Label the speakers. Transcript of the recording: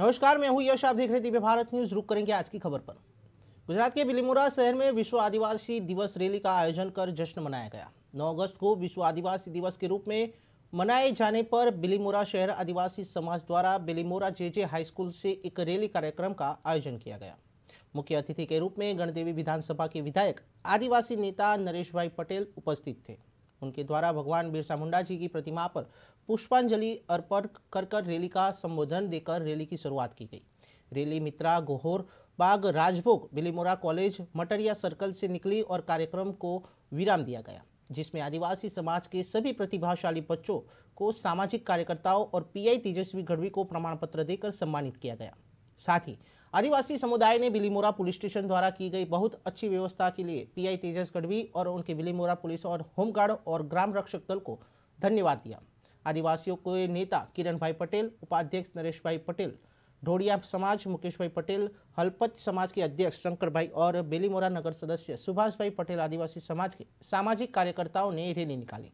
Speaker 1: नमस्कार मैं हूँ यश आप देख रहे दिव्य भारत न्यूज रुक करेंगे आज की खबर पर गुजरात के बिलीमुरा शहर में विश्व आदिवासी दिवस रैली का आयोजन कर जश्न मनाया गया 9 अगस्त को विश्व आदिवासी दिवस के रूप में मनाए जाने पर बिलीमुरा शहर आदिवासी समाज द्वारा Bilimora J J high school से एक रैली कार्यक्रम का आयोजन किया गया मुख्य अतिथि के रूप में गणदेवी विधानसभा के विधायक आदिवासी नेता नरेश भाई पटेल उपस्थित थे उनके द्वारा भगवान बिरसा मुंडा जी की प्रतिमा पर पुष्पांजलि अर्पण कर कर रैली का संबोधन देकर रैली की शुरुआत की गई रैली मित्रा गोहोर बाग राजभोग बिलीमोरा कॉलेज मटरिया सर्कल से निकली और कार्यक्रम को विराम दिया गया जिसमें आदिवासी समाज के सभी प्रतिभाशाली बच्चों को सामाजिक कार्यकर्ताओं और पीआई तेजस्वी गढ़वी को प्रमाण पत्र देकर सम्मानित किया गया साथ ही आदिवासी समुदाय ने बिलीमोरा पुलिस स्टेशन द्वारा की गई बहुत अच्छी व्यवस्था के लिए पीआई तेजस गढ़वी और उनके बिलीमोरा पुलिस और होमगार्ड और ग्राम रक्षक दल को धन्यवाद दिया आदिवासियों के नेता किरण भाई पटेल उपाध्यक्ष नरेश भाई पटेल ढोड़िया समाज मुकेश भाई पटेल हलपत समाज के अध्यक्ष शंकर भाई और बेलीमोरा नगर सदस्य सुभाष भाई पटेल आदिवासी समाज के सामाजिक कार्यकर्ताओं ने रैली निकाली